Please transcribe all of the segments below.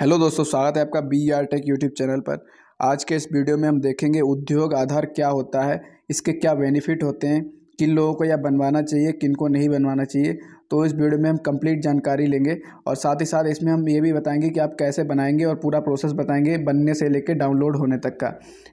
hello दोस्तों स्वागत है आपका B R tech YouTube channel पर आज के इस वीडियो में हम देखेंगे उद्योग आधार क्या होता है इसके क्या बेनिफिट होते हैं किन लोगों को यह बनवाना चाहिए किन को नहीं बनवाना चाहिए तो इस वीडियो में हम कंप्लीट जानकारी लेंगे और साथ ही साथ इसमें हम ये भी बताएंगे कि आप कैसे बनाएंगे और पूरा प्रोसेस बताएंगे बनने से लेकर डाउनलोड होने तक का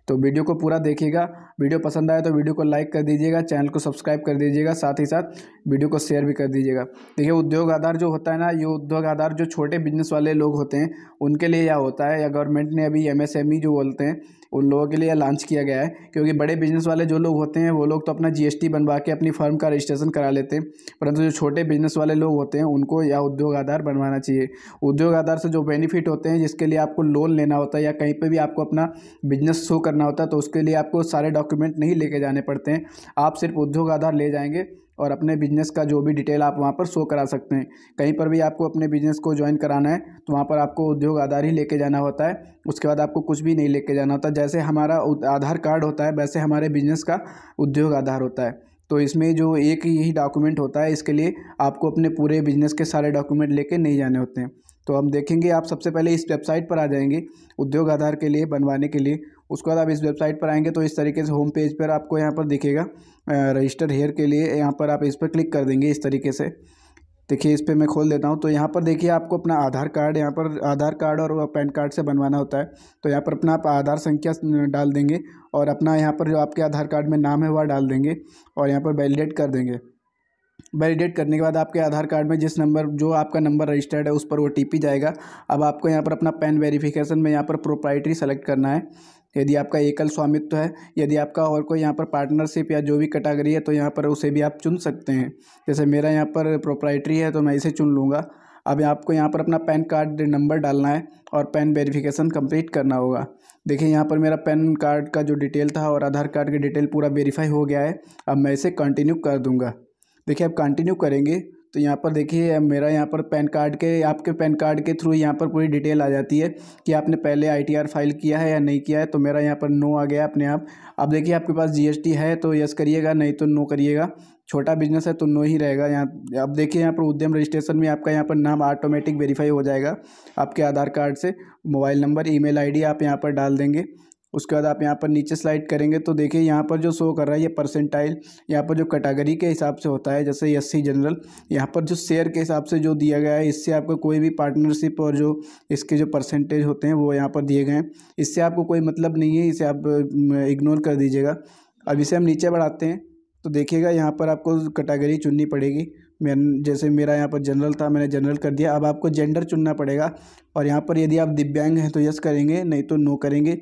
तो वीडियो को पूरा देखिएगा वीडियो पसंद आए तो वीडियो को लाइक कर दीजिएगा चैनल को सब्सक्राइब कर दीजिएगा साथ ही साथ वीडियो को शेयर भी कर दीजिएगा देखिए उद्योग आधार जो होता है ना ये उद्योग आधार जो छोटे बिजनेस वाले लोग होते हैं उनके लिए यह होता है या गवर्नमेंट ने अभी एम e जो बोलते हैं उन लोगों के लिए लॉन्च किया गया है क्योंकि बड़े बिजनेस वाले जो लोग होते हैं वो लोग तो अपना जीएसटी बनवा के अपनी फर्म का रजिस्ट्रेशन करा लेते हैं परंतु जो छोटे बिजनेस वाले लोग होते हैं उनको या उद्योग आधार बनवाना चाहिए उद्योग आधार से जो बेनिफिट होते हैं जिसके लिए आपको लोन लेना होता है या कहीं पर भी आपको अपना बिजनेस शो करना होता है तो उसके लिए आपको सारे डॉक्यूमेंट नहीं लेके जाने पड़ते हैं आप सिर्फ उद्योग आधार ले जाएंगे और अपने बिजनेस का जो भी डिटेल आप वहाँ पर शो करा सकते हैं कहीं पर भी आपको अपने बिजनेस को ज्वाइन कराना है तो वहाँ पर आपको उद्योग आधार ही लेके जाना होता है उसके बाद आपको कुछ भी नहीं लेके जाना होता जैसे हमारा आधार कार्ड होता है वैसे हमारे बिजनेस का उद्योग आधार होता है तो इसमें जो एक ही डॉक्यूमेंट होता है इसके लिए आपको अपने पूरे बिजनेस के सारे डॉक्यूमेंट लेके नहीं जाने होते हैं तो हम देखेंगे आप सबसे पहले इस वेबसाइट पर आ जाएंगे उद्योग आधार के लिए बनवाने के लिए उसके बाद आप इस वेबसाइट पर आएंगे तो इस तरीके से होम पेज पर आपको यहाँ पर दिखेगा रजिस्टर हेयर के लिए यहाँ पर आप इस पर क्लिक कर देंगे इस तरीके से देखिए इस पर मैं खोल देता हूँ तो यहाँ पर देखिए आपको अपना आधार कार्ड यहाँ पर आधार कार्ड और पैन कार्ड से बनवाना होता है तो यहाँ पर अपना आप आधार संख्या डाल देंगे और अपना यहाँ पर जो आपके आधार कार्ड में नाम है वह डाल देंगे और यहाँ पर वैलिडेट कर देंगे वैलिडेट करने के बाद आपके आधार कार्ड में जिस नंबर जो आपका नंबर रजिस्टर्ड है उस पर ओ जाएगा अब आपको यहाँ पर अपना पैन वेरीफिकेशन में यहाँ पर प्रोप्राइटरी सेलेक्ट करना है यदि आपका एकल स्वामित्व है यदि आपका और कोई यहाँ पर पार्टनरशिप या जो भी कैटागरी है तो यहाँ पर उसे भी आप चुन सकते हैं जैसे मेरा यहाँ पर प्रोप्राइटरी है तो मैं इसे चुन लूँगा अब आपको यहाँ पर अपना पैन कार्ड नंबर डालना है और पैन वेरिफिकेशन कंप्लीट करना होगा देखिए यहाँ पर मेरा पैन कार्ड का जो डिटेल था और आधार कार्ड की डिटेल पूरा वेरीफाई हो गया है अब मैं इसे कंटिन्यू कर दूँगा देखिए अब कंटिन्यू करेंगे तो यहाँ पर देखिए मेरा यहाँ पर पैन कार्ड के आपके पैन कार्ड के थ्रू यहाँ पर पूरी डिटेल आ जाती है कि आपने पहले आई फाइल किया है या नहीं किया है तो मेरा यहाँ पर नो आ गया अपने आप अब देखिए आपके पास जी है तो यस करिएगा नहीं तो नो करिएगा छोटा बिजनेस है तो नो ही रहेगा यहाँ अब देखिए यहाँ पर उद्यम रजिस्ट्रेशन में आपका यहाँ पर नाम ऑटोमेटिक वेरीफाई हो जाएगा आपके आधार कार्ड से मोबाइल नंबर ईमेल आईडी आप यहाँ पर डाल देंगे उसके बाद आप यहाँ पर नीचे स्लाइड करेंगे तो देखिए यहाँ पर जो शो कर रहा है ये परसेंटाइल यहाँ पर जो कैटेगरी के हिसाब से होता है जैसे एस जनरल यहाँ पर जो शेयर के हिसाब से जो दिया गया है इससे आपको कोई भी पार्टनरशिप और जो इसके जो परसेंटेज होते हैं वो यहाँ पर दिए गए हैं इससे आपको कोई मतलब नहीं है इसे आप इग्नोर कर दीजिएगा अब इसे हम नीचे बढ़ाते हैं तो देखिएगा यहाँ पर आपको कैटेगरी चुननी पड़ेगी मैं जैसे मेरा यहाँ पर जनरल था मैंने जनरल कर दिया अब आपको जेंडर चुनना पड़ेगा और यहाँ पर यदि आप दिव्यांग हैं तो यस करेंगे नहीं तो नो करेंगे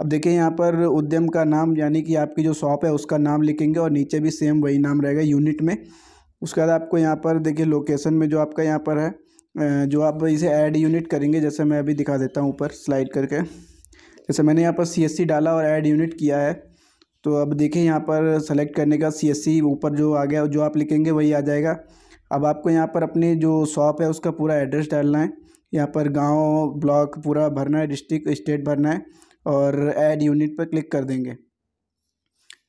अब देखिए यहाँ पर उद्यम का नाम यानी कि आपकी जो शॉप है उसका नाम लिखेंगे और नीचे भी सेम वही नाम रहेगा यूनिट में उसके बाद आपको यहाँ पर देखिए लोकेशन में जो आपका यहाँ पर है जो आप इसे ऐड यूनिट करेंगे जैसे मैं अभी दिखा देता हूँ ऊपर स्लाइड करके जैसे मैंने यहाँ पर सी डाला और ऐड यूनिट किया है तो अब देखिए यहाँ पर सेलेक्ट करने का सी ऊपर जो आ गया जो आप लिखेंगे वही आ जाएगा अब आपको यहाँ पर अपनी जो शॉप है उसका पूरा एड्रेस डालना है यहाँ पर गांव ब्लॉक पूरा भरना है डिस्ट्रिक्ट स्टेट भरना है और ऐड यूनिट पर क्लिक कर देंगे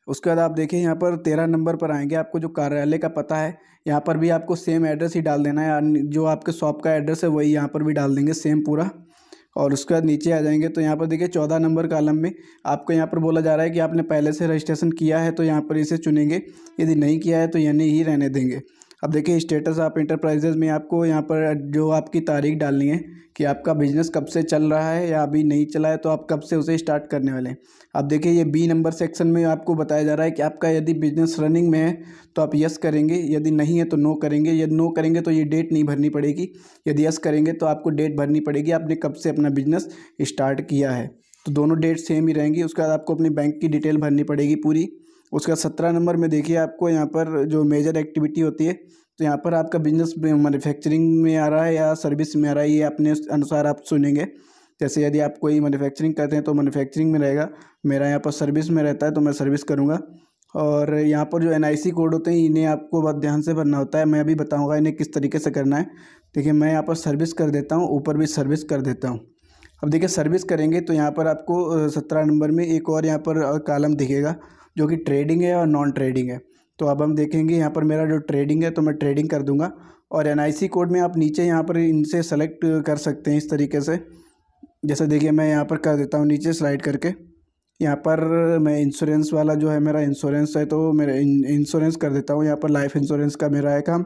उसके बाद आप देखिए यहाँ पर तेरह नंबर पर आएंगे आपको जो कार्यालय का पता है यहाँ पर भी आपको सेम एड्रेस ही डाल देना है जो आपके शॉप का एड्रेस है वही यहाँ पर भी डाल देंगे सेम पूरा और उसके बाद नीचे आ जाएंगे तो यहाँ पर देखिए चौदह नंबर कालम में आपको यहाँ पर बोला जा रहा है कि आपने पहले से रजिस्ट्रेशन किया है तो यहाँ पर इसे चुनेंगे यदि नहीं किया है तो यानी ही रहने देंगे अब देखिए स्टेटस आप इंटरप्राइजेज में आपको यहाँ पर जो आपकी तारीख डालनी है कि आपका बिजनेस कब से चल रहा है या अभी नहीं चला है तो आप कब से उसे स्टार्ट करने वाले हैं अब देखिए ये बी नंबर सेक्शन में आपको बताया जा रहा है कि आपका यदि बिजनेस रनिंग में है तो आप यस करेंगे यदि नहीं है तो नो करेंगे यदि नो करेंगे तो ये डेट नहीं भरनी पड़ेगी यदि यस करेंगे तो आपको डेट भरनी पड़ेगी आपने कब से अपना बिजनेस स्टार्ट किया है तो दोनों डेट सेम ही रहेंगी उसके बाद आपको अपनी बैंक की डिटेल भरनी पड़ेगी पूरी उसका सत्रह नंबर में देखिए आपको यहाँ पर जो मेजर एक्टिविटी होती है तो यहाँ पर आपका बिजनेस मैन्युफैक्चरिंग में आ रहा है या सर्विस में आ रहा है ये अपने अनुसार आप सुनेंगे जैसे यदि आप कोई मैन्युफैक्चरिंग करते हैं तो मैन्युफैक्चरिंग में रहेगा मेरा यहाँ पर सर्विस में रहता है तो मैं सर्विस करूँगा और यहाँ पर जो एन कोड होते हैं इन्हें आपको बहुत ध्यान से भरना होता है मैं अभी बताऊँगा इन्हें किस तरीके से करना है देखिए मैं यहाँ पर सर्विस कर देता हूँ ऊपर भी सर्विस कर देता हूँ अब देखिए सर्विस करेंगे तो यहाँ पर आपको सत्रह नंबर में एक और यहाँ पर कालम दिखेगा जो कि ट्रेडिंग है और नॉन ट्रेडिंग है तो अब हम देखेंगे यहाँ पर मेरा जो ट्रेडिंग है तो मैं ट्रेडिंग कर दूंगा और एन कोड में आप नीचे यहाँ पर इनसे सेलेक्ट कर सकते हैं इस तरीके से जैसे देखिए मैं यहाँ पर कर देता हूँ नीचे स्लाइड करके यहाँ पर मैं इंश्योरेंस वाला जो है मेरा इंश्योरेंस है तो मेरा इंश्योरेंस कर देता हूँ यहाँ पर लाइफ इंश्योरेंस का मेरा है काम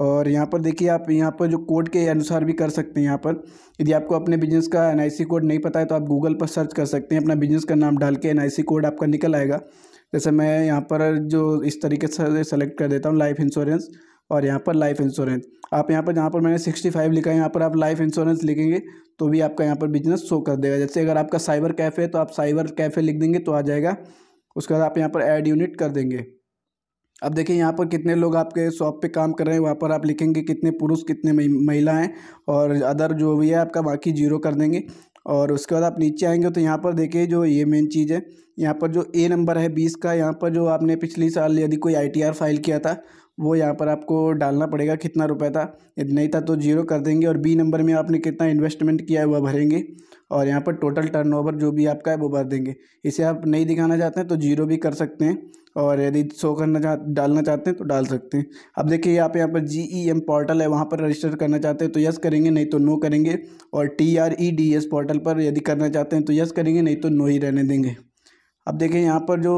और यहाँ पर देखिए आप यहाँ पर जो कोड के अनुसार भी कर सकते हैं यहाँ पर यदि आपको अपने बिजनेस का एन कोड नहीं पता है तो आप गूगल पर सर्च कर सकते हैं अपना बिजनेस का नाम डाल के एन कोड आपका निकल आएगा जैसे मैं यहाँ पर जो इस तरीके से सेलेक्ट कर देता हूँ लाइफ इंश्योरेंस और यहाँ पर लाइफ इंश्योरेंस आप यहाँ पर जहाँ पर मैंने सिक्सटी फाइव लिखा है यहाँ पर आप लाइफ इंश्योरेंस लिखेंगे तो भी आपका यहाँ पर बिजनेस शो कर देगा जैसे अगर आपका साइबर कैफ़े है तो आप साइबर कैफ़े लिख देंगे तो आ जाएगा उसके बाद आप यहाँ पर ऐड यूनिट कर देंगे अब देखिए यहाँ पर कितने लोग आपके शॉप पे काम कर रहे हैं वहाँ पर आप लिखेंगे कितने पुरुष कितने महिलाएं और अदर जो भी है आपका बाकी जीरो कर देंगे और उसके बाद आप नीचे आएंगे तो यहाँ पर देखिए जो ये मेन चीज़ है यहाँ पर जो ए नंबर है बीस का यहाँ पर जो आपने पिछली साल यदि कोई आईटीआर फाइल किया था वो यहाँ पर आपको डालना पड़ेगा कितना रुपए था यदि नहीं था तो जीरो कर देंगे और बी नंबर में आपने कितना इन्वेस्टमेंट किया है वह भरेंगे और यहाँ पर टोटल टर्नओवर जो भी आपका है वो भर देंगे इसे आप नहीं दिखाना चाहते हैं तो जीरो भी कर सकते हैं और यदि शो करना चाह डालना चाहते हैं तो डाल सकते हैं अब देखिए यहाँ पे यहाँ पर जी ई एम पोर्टल है वहाँ पर रजिस्टर करना चाहते हैं तो यस करेंगे नहीं तो नो करेंगे और T R E D S portal पर यदि करना चाहते हैं तो यस करेंगे नहीं तो नो ही रहने देंगे अब देखिए यहाँ पर जो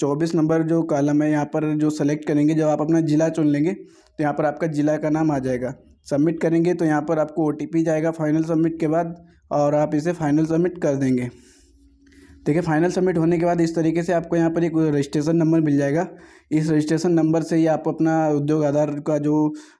चौबीस नंबर जो कालम है यहाँ पर जो सेलेक्ट करेंगे जब आप अपना ज़िला चुन लेंगे तो यहाँ पर आपका ज़िला का नाम आ जाएगा सबमिट करेंगे तो यहाँ पर आपको ओ जाएगा फाइनल सबमिट के बाद और आप इसे फाइनल सबमिट कर देंगे देखिए फाइनल सबमिट होने के बाद इस तरीके से आपको यहाँ पर एक रजिस्ट्रेशन नंबर मिल जाएगा इस रजिस्ट्रेशन नंबर से ही आप अपना उद्योग आधार का जो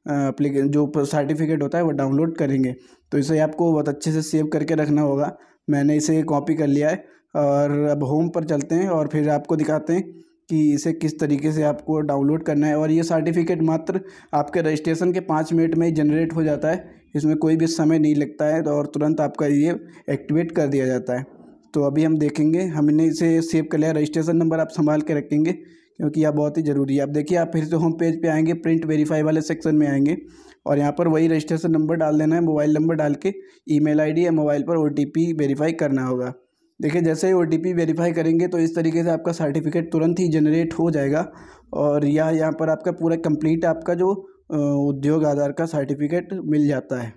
जो सर्टिफिकेट होता है वो डाउनलोड करेंगे तो इसे आपको बहुत अच्छे से सेव करके रखना होगा मैंने इसे कॉपी कर लिया है और अब होम पर चलते हैं और फिर आपको दिखाते हैं कि इसे किस तरीके से आपको डाउनलोड करना है और ये सर्टिफिकेट मात्र आपके रजिस्ट्रेशन के पाँच मिनट में ही जनरेट हो जाता है इसमें कोई भी समय नहीं लगता है तो और तुरंत आपका ये एक्टिवेट कर दिया जाता है तो अभी हम देखेंगे हमने इसे सेव कर लिया रजिस्ट्रेशन नंबर आप संभाल के रखेंगे क्योंकि यह बहुत ही ज़रूरी है आप देखिए आप फिर से होम पेज पे आएंगे प्रिंट वेरीफाई वाले सेक्शन में आएंगे और यहाँ पर वही रजिस्ट्रेशन नंबर डाल देना है मोबाइल नंबर डाल के ईमेल आईडी या मोबाइल पर ओ वेरीफाई करना होगा देखिए जैसे ही ओ वेरीफाई करेंगे तो इस तरीके से आपका सर्टिफिकेट तुरंत ही जनरेट हो जाएगा और यह यहाँ पर आपका पूरा कम्प्लीट आपका जो उद्योग आधार का सर्टिफिकेट मिल जाता है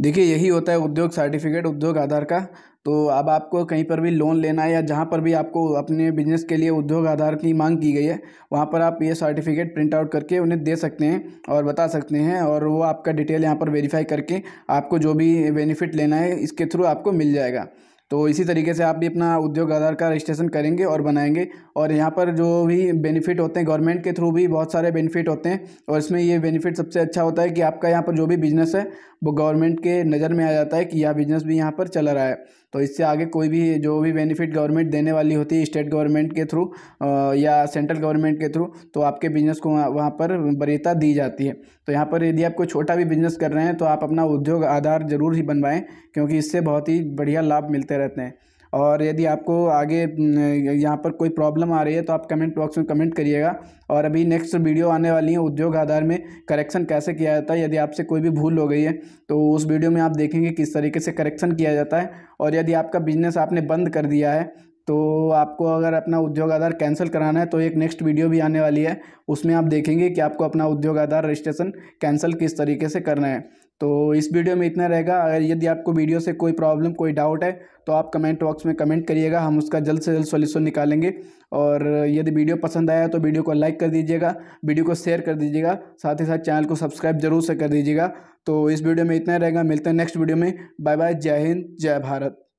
देखिए यही होता है उद्योग सर्टिफिकेट उद्योग आधार का तो अब आपको कहीं पर भी लोन लेना है या जहाँ पर भी आपको अपने बिजनेस के लिए उद्योग आधार की मांग की गई है वहाँ पर आप ये सर्टिफिकेट प्रिंट आउट करके उन्हें दे सकते हैं और बता सकते हैं और वो आपका डिटेल यहाँ पर वेरीफाई करके आपको जो भी बेनिफिट लेना है इसके थ्रू आपको मिल जाएगा तो इसी तरीके से आप भी अपना उद्योग आधार का रजिस्ट्रेशन करेंगे और बनाएंगे और यहाँ पर जो भी बेनिफिट होते हैं गवर्नमेंट के थ्रू भी बहुत सारे बेनिफिट होते हैं और इसमें ये बेनिफिट सबसे अच्छा होता है कि आपका यहाँ पर जो भी बिज़नेस है वो गवर्नमेंट के नज़र में आ जाता है कि यह बिज़नेस भी यहाँ पर चला रहा है तो इससे आगे कोई भी जो भी बेनिफिट गवर्नमेंट देने वाली होती है स्टेट गवर्नमेंट के थ्रू या सेंट्रल गवर्नमेंट के थ्रू तो आपके बिजनेस को वहाँ पर वरीयता दी जाती है तो यहाँ पर यदि आप कोई छोटा भी बिजनेस कर रहे हैं तो आप अपना उद्योग आधार ज़रूर ही बनवाएँ क्योंकि इससे बहुत ही बढ़िया लाभ मिलते रहते हैं और यदि आपको आगे यहाँ पर कोई प्रॉब्लम आ रही है तो आप कमेंट बॉक्स में कमेंट करिएगा और अभी नेक्स्ट वीडियो आने वाली है उद्योग आधार में करेक्शन कैसे किया जाता है यदि आपसे कोई भी भूल हो गई है तो उस वीडियो में आप देखेंगे किस तरीके से करेक्शन किया जाता है और यदि आपका बिजनेस आपने बंद कर दिया है तो आपको अगर अपना उद्योग आधार कैंसिल कराना है तो एक नेक्स्ट वीडियो भी आने वाली है उसमें आप देखेंगे कि आपको अपना उद्योग आधार रजिस्ट्रेशन कैंसिल किस तरीके से करना है तो इस वीडियो में इतना रहेगा अगर यदि आपको वीडियो से कोई प्रॉब्लम कोई डाउट है तो आप कमेंट बॉक्स में कमेंट करिएगा हम उसका जल्द से जल्द सोल्यूशन निकालेंगे और यदि वीडियो पसंद आया तो वीडियो को लाइक कर दीजिएगा वीडियो को शेयर कर दीजिएगा साथ ही साथ चैनल को सब्सक्राइब जरूर से कर दीजिएगा तो इस वीडियो में इतना रहेगा मिलते हैं नेक्स्ट वीडियो में बाय बाय जय हिंद जय भारत